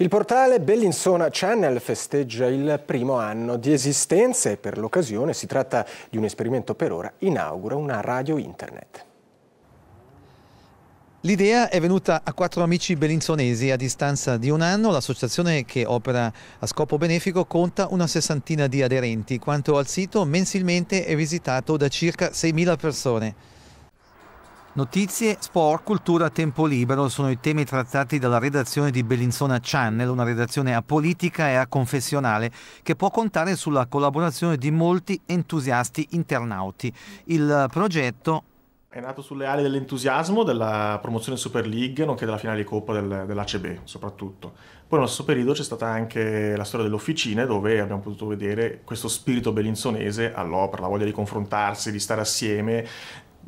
Il portale Bellinzona Channel festeggia il primo anno di esistenza e per l'occasione si tratta di un esperimento per ora, inaugura una radio internet. L'idea è venuta a quattro amici bellinzonesi A distanza di un anno l'associazione che opera a scopo benefico conta una sessantina di aderenti, quanto al sito mensilmente è visitato da circa 6.000 persone. Notizie, sport, cultura, tempo libero sono i temi trattati dalla redazione di Bellinzona Channel, una redazione apolitica e aconfessionale che può contare sulla collaborazione di molti entusiasti internauti. Il progetto è nato sulle ali dell'entusiasmo della promozione Super League, nonché della finale di Coppa del, dell'ACB soprattutto. Poi nello stesso periodo c'è stata anche la storia delle officine dove abbiamo potuto vedere questo spirito bellinzonese all'opera, la voglia di confrontarsi, di stare assieme,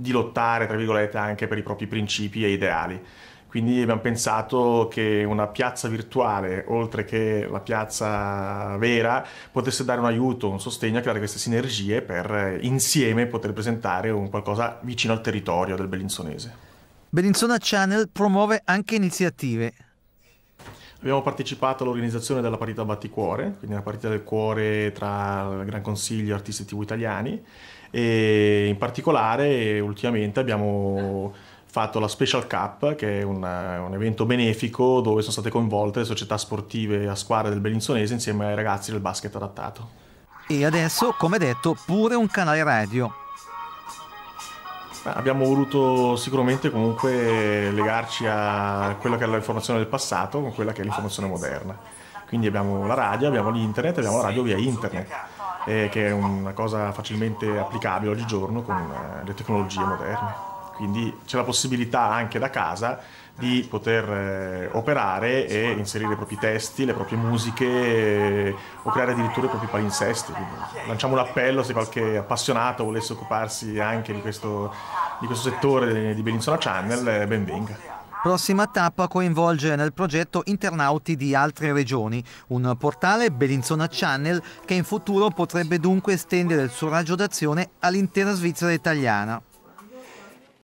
di lottare, tra virgolette, anche per i propri principi e ideali. Quindi abbiamo pensato che una piazza virtuale, oltre che la piazza vera, potesse dare un aiuto, un sostegno a creare queste sinergie per eh, insieme poter presentare un qualcosa vicino al territorio del Bellinzonese. Bellinzona Channel promuove anche iniziative Abbiamo partecipato all'organizzazione della partita Batticuore, quindi una partita del cuore tra il Gran Consiglio e artisti TV italiani e in particolare ultimamente abbiamo fatto la Special Cup che è una, un evento benefico dove sono state coinvolte le società sportive a squadra del Bellinzonese insieme ai ragazzi del basket adattato. E adesso, come detto, pure un canale radio abbiamo voluto sicuramente comunque legarci a quella che era l'informazione del passato con quella che è l'informazione moderna. Quindi abbiamo la radio, abbiamo l'internet, abbiamo la radio via internet, eh, che è una cosa facilmente applicabile oggigiorno con eh, le tecnologie moderne. Quindi c'è la possibilità anche da casa di poter eh, operare e inserire i propri testi, le proprie musiche, o creare addirittura i propri palinsesti. Quindi lanciamo un appello se qualche appassionato volesse occuparsi anche di questo, di questo settore di Bellinzona Channel, eh, benvenga. venga. Prossima tappa coinvolge nel progetto internauti di altre regioni, un portale Bellinzona Channel che in futuro potrebbe dunque estendere il suo raggio d'azione all'intera Svizzera italiana.